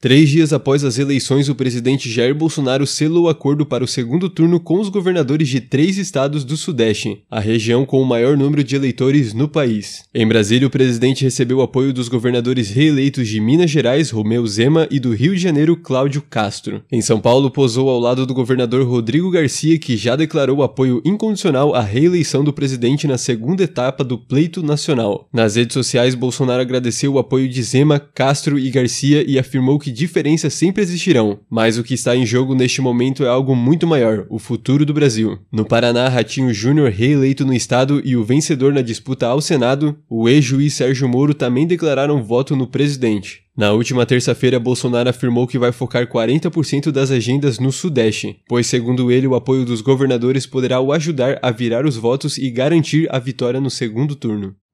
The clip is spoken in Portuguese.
Três dias após as eleições, o presidente Jair Bolsonaro selou o acordo para o segundo turno com os governadores de três estados do Sudeste, a região com o maior número de eleitores no país. Em Brasília, o presidente recebeu o apoio dos governadores reeleitos de Minas Gerais, Romeu Zema, e do Rio de Janeiro, Cláudio Castro. Em São Paulo, posou ao lado do governador Rodrigo Garcia, que já declarou apoio incondicional à reeleição do presidente na segunda etapa do pleito nacional. Nas redes sociais, Bolsonaro agradeceu o apoio de Zema, Castro e Garcia e afirmou que que diferenças sempre existirão, mas o que está em jogo neste momento é algo muito maior, o futuro do Brasil. No Paraná, Ratinho Júnior reeleito no estado e o vencedor na disputa ao Senado, o ex-juiz Sérgio Moro também declararam voto no presidente. Na última terça-feira, Bolsonaro afirmou que vai focar 40% das agendas no Sudeste, pois, segundo ele, o apoio dos governadores poderá o ajudar a virar os votos e garantir a vitória no segundo turno.